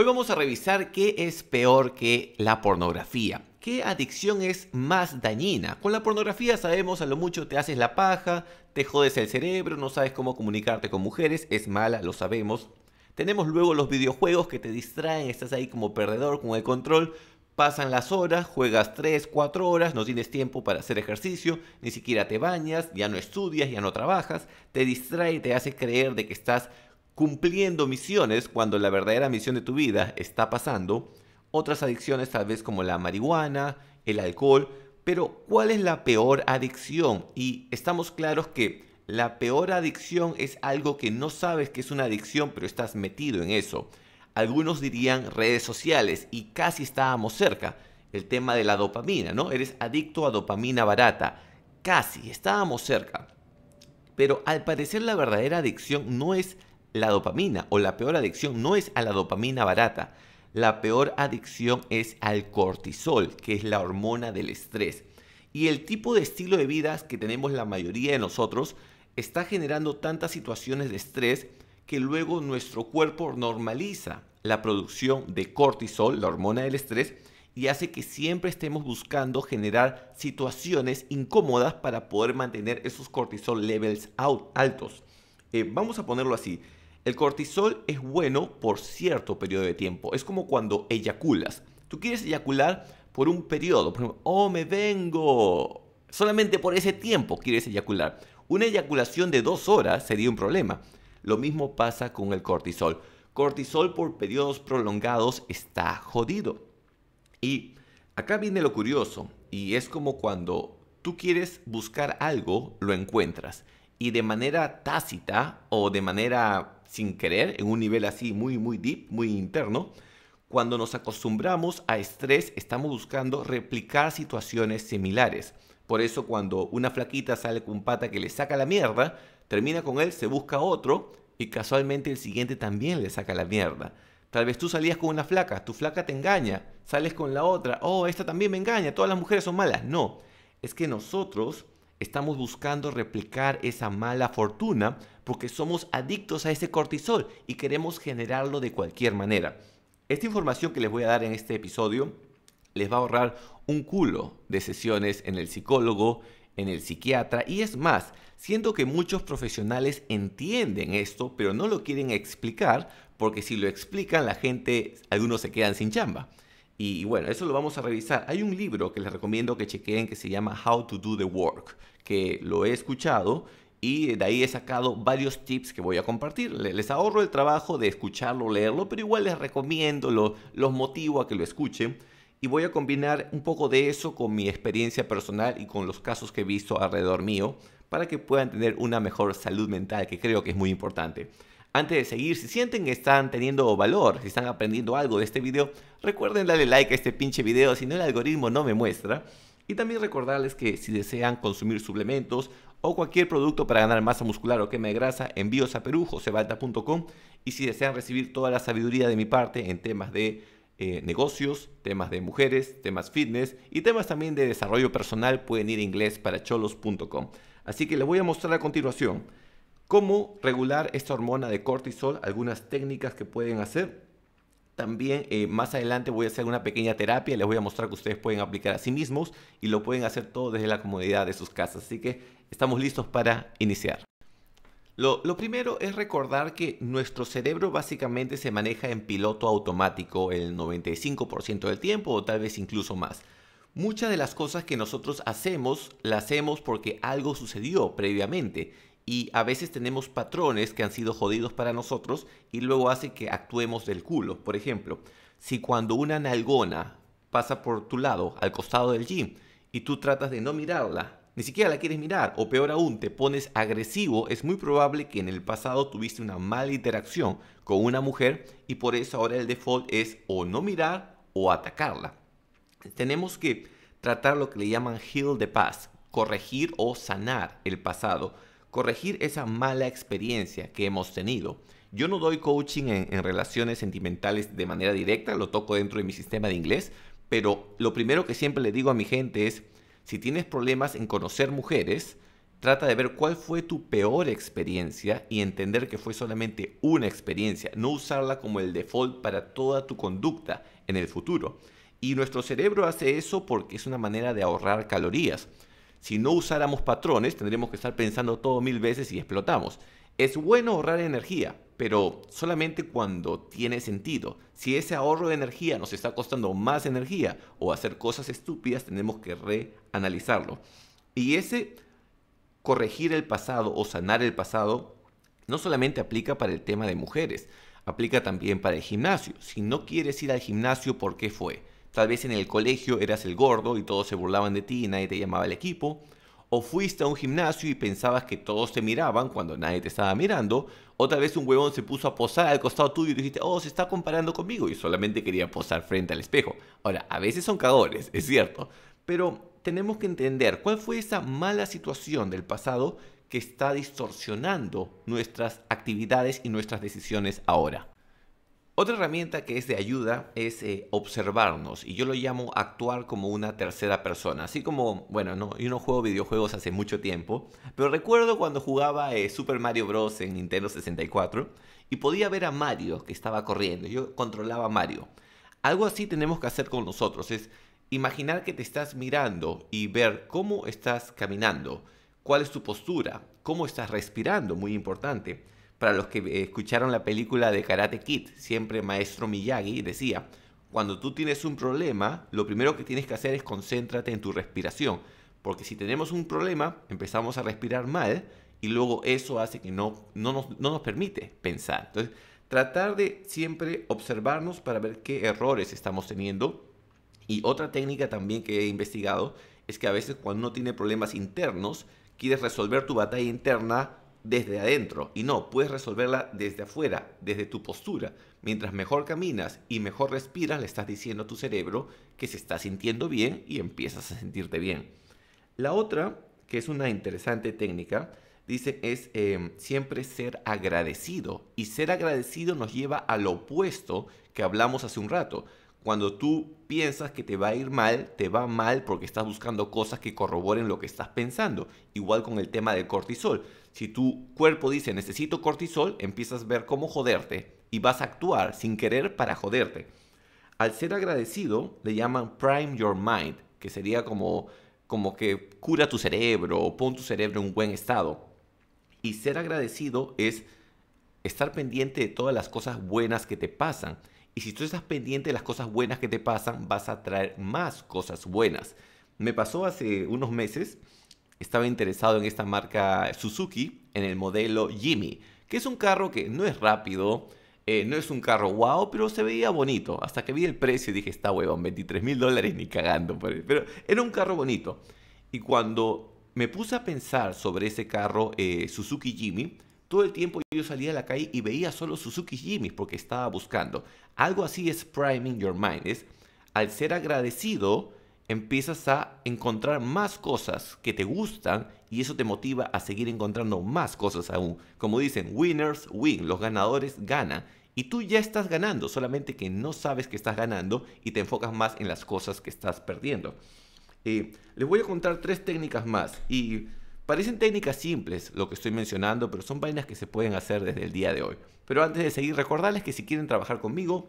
Hoy vamos a revisar qué es peor que la pornografía. ¿Qué adicción es más dañina? Con la pornografía sabemos a lo mucho te haces la paja, te jodes el cerebro, no sabes cómo comunicarte con mujeres, es mala, lo sabemos. Tenemos luego los videojuegos que te distraen, estás ahí como perdedor con el control, pasan las horas, juegas 3, 4 horas, no tienes tiempo para hacer ejercicio, ni siquiera te bañas, ya no estudias, ya no trabajas, te distrae, te hace creer de que estás cumpliendo misiones cuando la verdadera misión de tu vida está pasando, otras adicciones tal vez como la marihuana, el alcohol, pero ¿cuál es la peor adicción? Y estamos claros que la peor adicción es algo que no sabes que es una adicción, pero estás metido en eso. Algunos dirían redes sociales y casi estábamos cerca. El tema de la dopamina, ¿no? Eres adicto a dopamina barata. Casi, estábamos cerca. Pero al parecer la verdadera adicción no es la dopamina o la peor adicción no es a la dopamina barata. La peor adicción es al cortisol, que es la hormona del estrés. Y el tipo de estilo de vida que tenemos la mayoría de nosotros está generando tantas situaciones de estrés que luego nuestro cuerpo normaliza la producción de cortisol, la hormona del estrés, y hace que siempre estemos buscando generar situaciones incómodas para poder mantener esos cortisol levels out, altos. Eh, vamos a ponerlo así. El cortisol es bueno por cierto periodo de tiempo. Es como cuando eyaculas. Tú quieres eyacular por un periodo. Por ejemplo, oh, me vengo. Solamente por ese tiempo quieres eyacular. Una eyaculación de dos horas sería un problema. Lo mismo pasa con el cortisol. Cortisol por periodos prolongados está jodido. Y acá viene lo curioso. Y es como cuando tú quieres buscar algo, lo encuentras. Y de manera tácita o de manera sin querer en un nivel así muy, muy deep, muy interno. Cuando nos acostumbramos a estrés, estamos buscando replicar situaciones similares. Por eso cuando una flaquita sale con un pata que le saca la mierda, termina con él, se busca otro y casualmente el siguiente también le saca la mierda. Tal vez tú salías con una flaca, tu flaca te engaña, sales con la otra, oh, esta también me engaña, todas las mujeres son malas. No, es que nosotros estamos buscando replicar esa mala fortuna porque somos adictos a ese cortisol y queremos generarlo de cualquier manera. Esta información que les voy a dar en este episodio les va a ahorrar un culo de sesiones en el psicólogo, en el psiquiatra y es más, siento que muchos profesionales entienden esto, pero no lo quieren explicar porque si lo explican la gente, algunos se quedan sin chamba. Y bueno, eso lo vamos a revisar. Hay un libro que les recomiendo que chequeen que se llama How to Do the Work, que lo he escuchado y de ahí he sacado varios tips que voy a compartir. Les ahorro el trabajo de escucharlo, leerlo, pero igual les recomiendo, los motivo a que lo escuchen. Y voy a combinar un poco de eso con mi experiencia personal y con los casos que he visto alrededor mío para que puedan tener una mejor salud mental, que creo que es muy importante. Antes de seguir, si sienten que están teniendo valor, si están aprendiendo algo de este video, recuerden darle like a este pinche video, si no el algoritmo no me muestra. Y también recordarles que si desean consumir suplementos o cualquier producto para ganar masa muscular o quema de grasa, envíos a Perú, Y si desean recibir toda la sabiduría de mi parte en temas de eh, negocios, temas de mujeres, temas fitness y temas también de desarrollo personal, pueden ir a inglés para cholos.com. Así que les voy a mostrar a continuación ¿Cómo regular esta hormona de cortisol? Algunas técnicas que pueden hacer. También eh, más adelante voy a hacer una pequeña terapia, les voy a mostrar que ustedes pueden aplicar a sí mismos y lo pueden hacer todo desde la comodidad de sus casas. Así que estamos listos para iniciar. Lo, lo, primero es recordar que nuestro cerebro básicamente se maneja en piloto automático el 95% del tiempo o tal vez incluso más. Muchas de las cosas que nosotros hacemos las hacemos porque algo sucedió previamente y a veces tenemos patrones que han sido jodidos para nosotros y luego hace que actuemos del culo. Por ejemplo, si cuando una nalgona pasa por tu lado, al costado del gym, y tú tratas de no mirarla, ni siquiera la quieres mirar, o peor aún, te pones agresivo, es muy probable que en el pasado tuviste una mala interacción con una mujer y por eso ahora el default es o no mirar o atacarla. Tenemos que tratar lo que le llaman heal the past, corregir o sanar el pasado corregir esa mala experiencia que hemos tenido. Yo no doy coaching en, relaciones sentimentales de manera directa, lo toco dentro de mi sistema de inglés, pero lo primero que siempre le digo a mi gente es, si tienes problemas en conocer mujeres, trata de ver cuál fue tu peor experiencia y entender que fue solamente una experiencia, no usarla como el default para toda tu conducta en el futuro. Y nuestro cerebro hace eso porque es una manera de ahorrar calorías. Si no usáramos patrones, tendríamos que estar pensando todo mil veces y explotamos. Es bueno ahorrar energía, pero solamente cuando tiene sentido. Si ese ahorro de energía nos está costando más energía o hacer cosas estúpidas, tenemos que reanalizarlo. Y ese corregir el pasado o sanar el pasado no solamente aplica para el tema de mujeres, aplica también para el gimnasio. Si no quieres ir al gimnasio, ¿por qué fue? Tal vez en el colegio eras el gordo y todos se burlaban de ti y nadie te llamaba al equipo. O fuiste a un gimnasio y pensabas que todos te miraban cuando nadie te estaba mirando. O tal vez un huevón se puso a posar al costado tuyo y dijiste, oh, se está comparando conmigo y solamente quería posar frente al espejo. Ahora, a veces son cagones, es cierto. Pero tenemos que entender cuál fue esa mala situación del pasado que está distorsionando nuestras actividades y nuestras decisiones ahora. Otra herramienta que es de ayuda es eh, observarnos y yo lo llamo actuar como una tercera persona. Así como, bueno, yo no juego videojuegos hace mucho tiempo, pero recuerdo cuando jugaba eh, Super Mario Bros. en Nintendo 64 y podía ver a Mario que estaba corriendo, yo controlaba a Mario. Algo así tenemos que hacer con nosotros, es imaginar que te estás mirando y ver cómo estás caminando, cuál es tu postura, cómo estás respirando, muy importante para los que eh, escucharon la película de Karate Kid, siempre maestro Miyagi decía, cuando tú tienes un problema, lo primero que tienes que hacer es concéntrate en tu respiración, porque si tenemos un problema, empezamos a respirar mal y luego eso hace que no, no, nos, no nos permite pensar. Entonces, tratar de siempre observarnos para ver qué errores estamos teniendo. Y otra técnica también que he investigado es que a veces cuando uno tiene problemas internos, quieres resolver tu batalla interna desde adentro y no, puedes resolverla desde afuera, desde tu postura. Mientras mejor caminas y mejor respiras, le estás diciendo a tu cerebro que se está sintiendo bien y empiezas a sentirte bien. La otra, que es una interesante técnica, dice es em, siempre ser agradecido. Y ser agradecido nos lleva al opuesto que hablamos hace un rato. Cuando tú piensas que te va a ir mal, te va mal porque estás buscando cosas que corroboren lo que estás pensando. Igual con el tema del cortisol. Si tu cuerpo dice necesito cortisol, empiezas a ver cómo joderte y vas a actuar sin querer para joderte. Al ser agradecido le llaman prime your mind, que sería como como que cura tu cerebro o pon tu cerebro en un buen estado. Y ser agradecido es estar pendiente de todas las cosas buenas que te pasan. Y si tú estás pendiente de las cosas buenas que te pasan, vas a traer más cosas buenas. Me pasó hace unos meses, estaba interesado en esta marca Suzuki, en el modelo Jimmy, que es un carro que no es rápido, eh, no es un carro guau, pero se veía bonito. Hasta que vi el precio y dije, está huevón, 23 mil dólares ni cagando. Pero era un carro bonito. Y cuando me puse a pensar sobre ese carro eh, Suzuki Jimmy, todo el tiempo yo salía a la calle y veía solo Suzuki Jimmy porque estaba buscando. Algo así es priming your mind. Es al ser agradecido, empiezas a encontrar más cosas que te gustan y eso te motiva a seguir encontrando más cosas aún. Como dicen, winners win, los ganadores ganan. Y tú ya estás ganando, solamente que no sabes que estás ganando y te enfocas más en las cosas que estás perdiendo. Eh, les voy a contar tres técnicas más y Parecen técnicas simples lo que estoy mencionando, pero son vainas que se pueden hacer desde el día de hoy. Pero antes de seguir, recordarles que si quieren trabajar conmigo,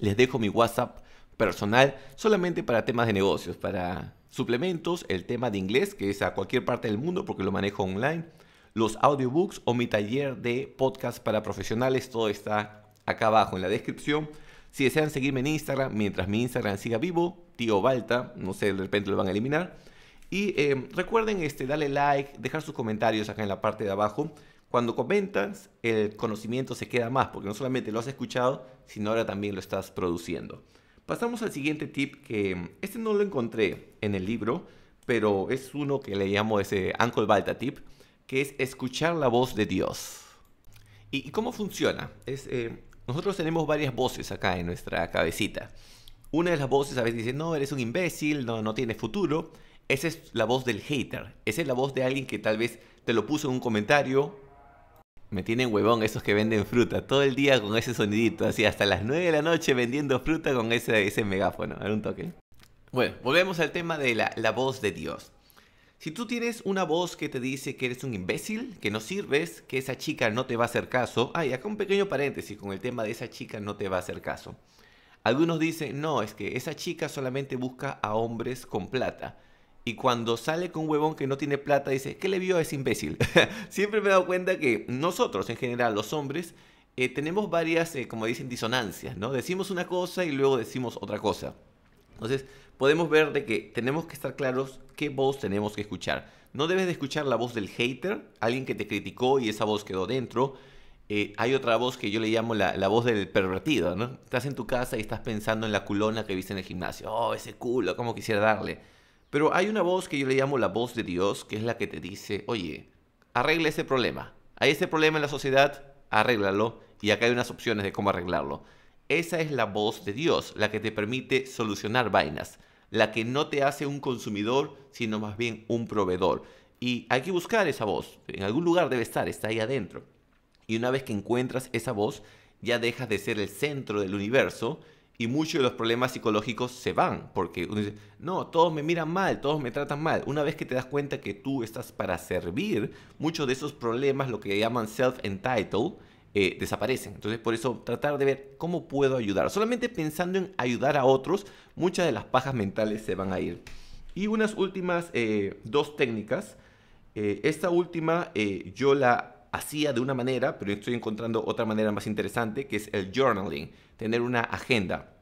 les dejo mi WhatsApp personal solamente para temas de negocios, para suplementos, el tema de inglés, que es a cualquier parte del mundo porque lo manejo online, los audiobooks o mi taller de podcast para profesionales, todo está acá abajo en la descripción. Si desean seguirme en Instagram, mientras mi Instagram siga vivo, tío Balta, no sé, de repente lo van a eliminar y em, recuerden este, darle like, dejar sus comentarios acá en la parte de abajo. Cuando comentas, el conocimiento se queda más, porque no solamente lo has escuchado, sino ahora también lo estás produciendo. Pasamos al siguiente tip que em, este no lo encontré en el libro, pero es uno que le llamo ese Uncle Balta tip, que es escuchar la voz de Dios. ¿Y, cómo funciona? Es, em, nosotros tenemos varias voces acá en nuestra cabecita. Una de las voces a veces dice, no, eres un imbécil, no, no tienes futuro. Esa es la voz del hater. Esa es la voz de alguien que tal vez te lo puso en un comentario. Me tienen huevón esos que venden fruta todo el día con ese sonidito, así hasta las 9 de la noche vendiendo fruta con ese, megáfono. A un toque. Bueno, volvemos al tema de la, voz de Dios. Si tú tienes una voz que te dice que eres un imbécil, que no sirves, que esa chica no te va a hacer caso. Ay, acá un pequeño paréntesis con el tema de esa chica no te va a hacer caso. Algunos dicen, no, es que esa chica solamente busca a hombres con plata. Y cuando sale con un huevón que no tiene plata, dice, ¿qué le vio a ese imbécil? Siempre me he dado cuenta que nosotros, en general, los hombres, eh, tenemos varias, eh, como dicen, disonancias, ¿no? Decimos una cosa y luego decimos otra cosa. Entonces, podemos ver de que tenemos que estar claros qué voz tenemos que escuchar. No debes de escuchar la voz del hater, alguien que te criticó y esa voz quedó dentro. Eh, hay otra voz que yo le llamo la, la, voz del pervertido, ¿no? Estás en tu casa y estás pensando en la culona que viste en el gimnasio. Oh, ese culo, ¿cómo quisiera darle? Pero hay una voz que yo le llamo la voz de Dios, que es la que te dice, oye, arregla ese problema. Hay ese problema en la sociedad, arréglalo. Y acá hay unas opciones de cómo arreglarlo. Esa es la voz de Dios, la que te permite solucionar vainas, la que no te hace un consumidor, sino más bien un proveedor. Y hay que buscar esa voz. En algún lugar debe estar, está ahí adentro. Y una vez que encuentras esa voz, ya dejas de ser el centro del universo y muchos de los problemas psicológicos se van, porque uno dice, no, todos me miran mal, todos me tratan mal. Una vez que te das cuenta que tú estás para servir, muchos de esos problemas, lo que llaman self-entitled, eh, desaparecen. Entonces, por eso tratar de ver cómo puedo ayudar. Solamente pensando en ayudar a otros, muchas de las pajas mentales se van a ir. Y unas últimas eh, dos técnicas. Eh, esta última yo la hacía de una manera, pero estoy encontrando otra manera más interesante, que es el journaling, tener una agenda.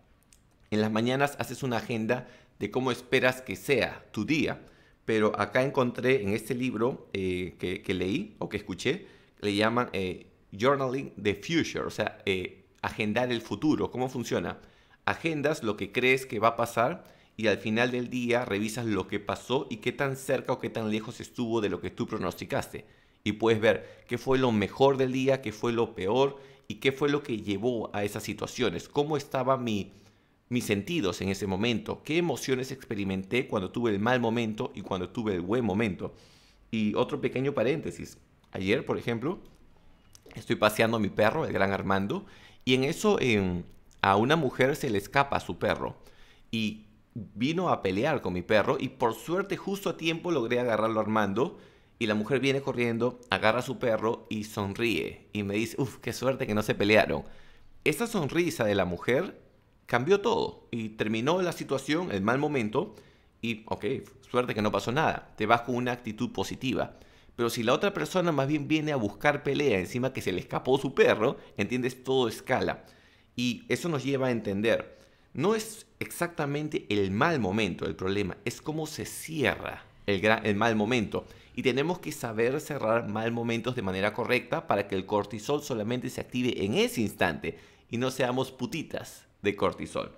En las mañanas haces una agenda de cómo esperas que sea tu día, pero acá encontré en este libro eh, que, leí o que escuché, le llaman eh, Journaling the Future, o sea, eh, agendar el futuro. ¿Cómo funciona? Agendas lo que crees que va a pasar y al final del día revisas lo que pasó y qué tan cerca o qué tan lejos estuvo de lo que tú pronosticaste y puedes ver qué fue lo mejor del día, qué fue lo peor y qué fue lo que llevó a esas situaciones, cómo estaba mi mis sentidos en ese momento, qué emociones experimenté cuando tuve el mal momento y cuando tuve el buen momento. Y otro pequeño paréntesis, ayer, por ejemplo, estoy paseando a mi perro, el gran Armando, y en eso a una mujer se le escapa su perro y vino a pelear con mi perro y por suerte justo a tiempo logré agarrarlo Armando y la mujer viene corriendo, agarra a su perro y sonríe y me dice, uff, qué suerte que no se pelearon. Esa sonrisa de la mujer cambió todo y terminó la situación, el mal momento y, ok, suerte que no pasó nada, te vas con una actitud positiva. Pero si la otra persona más bien viene a buscar pelea encima que se le escapó su perro, entiendes, todo escala. Y eso nos lleva a entender, no es exactamente el mal momento el problema, es cómo se cierra el, el mal momento y tenemos que saber cerrar mal momentos de manera correcta para que el cortisol solamente se active en ese instante y no seamos putitas de cortisol.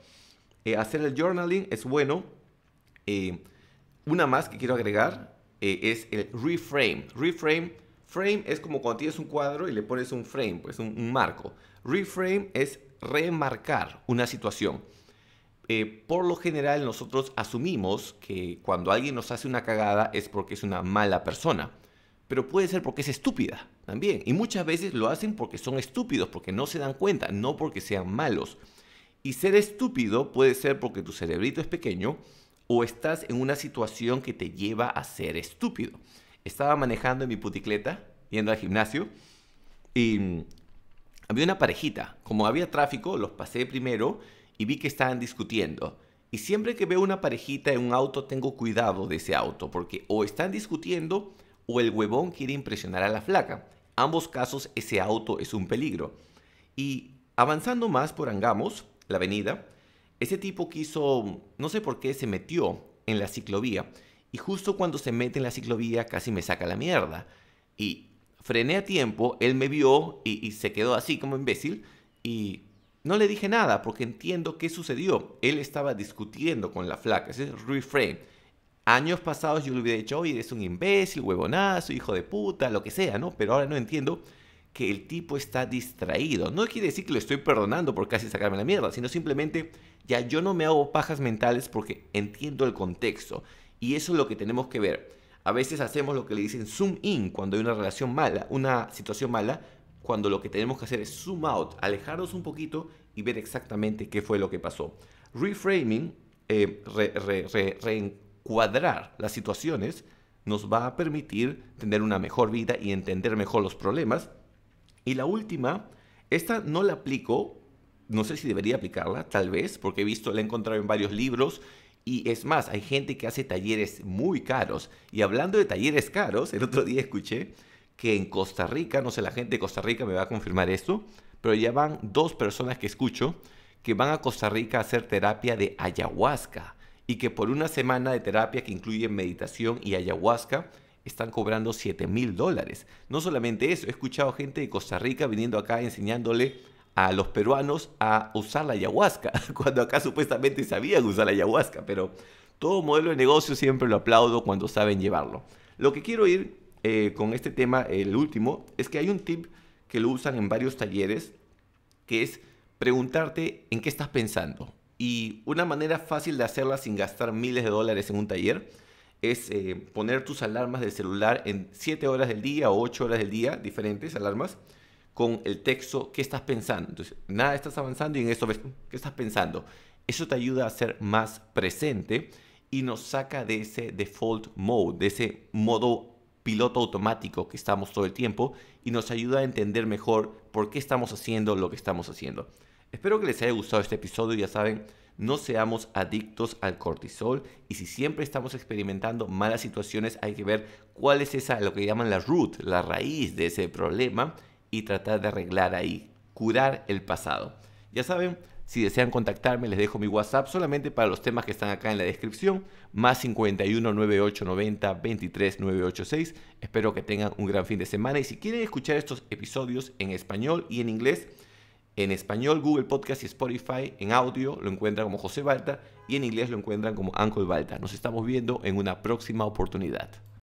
Eh, hacer el journaling es bueno. Eh, una más que quiero agregar eh, es el reframe. Reframe, frame es como cuando tienes un cuadro y le pones un frame, pues un, un marco. Reframe es remarcar una situación. Eh, por lo general nosotros asumimos que cuando alguien nos hace una cagada es porque es una mala persona, pero puede ser porque es estúpida también. Y muchas veces lo hacen porque son estúpidos, porque no se dan cuenta, no porque sean malos. Y ser estúpido puede ser porque tu cerebrito es pequeño o estás en una situación que te lleva a ser estúpido. Estaba manejando en mi puticleta, yendo al gimnasio, y había una parejita. Como había tráfico, los pasé primero y vi que estaban discutiendo. Y siempre que veo una parejita en un auto tengo cuidado de ese auto porque o están discutiendo o el huevón quiere impresionar a la flaca. Ambos casos ese auto es un peligro. Y avanzando más por Angamos, la avenida, ese tipo quiso, no sé por qué, se metió en la ciclovía. Y justo cuando se mete en la ciclovía casi me saca la mierda. Y frené a tiempo, él me vio y, y se quedó así como imbécil. Y no le dije nada porque entiendo qué sucedió. Él estaba discutiendo con la flaca. Ese es reframe. Años pasados yo le hubiera dicho, oye, eres un imbécil, huevonazo, hijo de puta, lo que sea, ¿no? Pero ahora no entiendo que el tipo está distraído. No quiere decir que lo estoy perdonando por casi sacarme la mierda, sino simplemente ya yo no me hago pajas mentales porque entiendo el contexto. Y eso es lo que tenemos que ver. A veces hacemos lo que le dicen zoom in cuando hay una relación mala, una situación mala, cuando lo que tenemos que hacer es zoom out, alejarnos un poquito y ver exactamente qué fue lo que pasó. Reframing, eh, reencuadrar las situaciones, nos va a permitir tener una mejor vida y entender mejor los problemas. Y la última, esta no la aplico, no sé si debería aplicarla, tal vez, porque he visto, la he encontrado en varios libros y es más, hay gente que hace talleres muy caros. Y hablando de talleres caros, el otro día escuché que en Costa Rica, no sé, la gente de Costa Rica me va a confirmar esto, pero ya van dos personas que escucho que van a Costa Rica a hacer terapia de ayahuasca y que por una semana de terapia que incluye meditación y ayahuasca están cobrando 7 mil dólares. No solamente eso, he escuchado gente de Costa Rica viniendo acá enseñándole a los peruanos a usar la ayahuasca, cuando acá supuestamente sabían usar la ayahuasca, pero todo modelo de negocio siempre lo aplaudo cuando saben llevarlo. Lo que quiero ir eh, con este tema, el último, es que hay un tip que lo usan en varios talleres, que es preguntarte en qué estás pensando. Y una manera fácil de hacerla sin gastar miles de dólares en un taller es eh, poner tus alarmas del celular en 7 horas del día o 8 horas del día, diferentes alarmas, con el texto qué estás pensando. Entonces, nada, estás avanzando y en eso ves qué estás pensando. Eso te ayuda a ser más presente y nos saca de ese default mode, de ese modo piloto automático que estamos todo el tiempo y nos ayuda a entender mejor por qué estamos haciendo lo que estamos haciendo. Espero que les haya gustado este episodio, ya saben, no seamos adictos al cortisol y si siempre estamos experimentando malas situaciones hay que ver cuál es esa, lo que llaman la root, la raíz de ese problema y tratar de arreglar ahí, curar el pasado. Ya saben, si desean contactarme, les dejo mi WhatsApp solamente para los temas que están acá en la descripción, más 51 9890 23986. Espero que tengan un gran fin de semana y si quieren escuchar estos episodios en español y en inglés, en español Google Podcast y Spotify, en audio lo encuentran como José Balta y en inglés lo encuentran como Uncle Balta. Nos estamos viendo en una próxima oportunidad.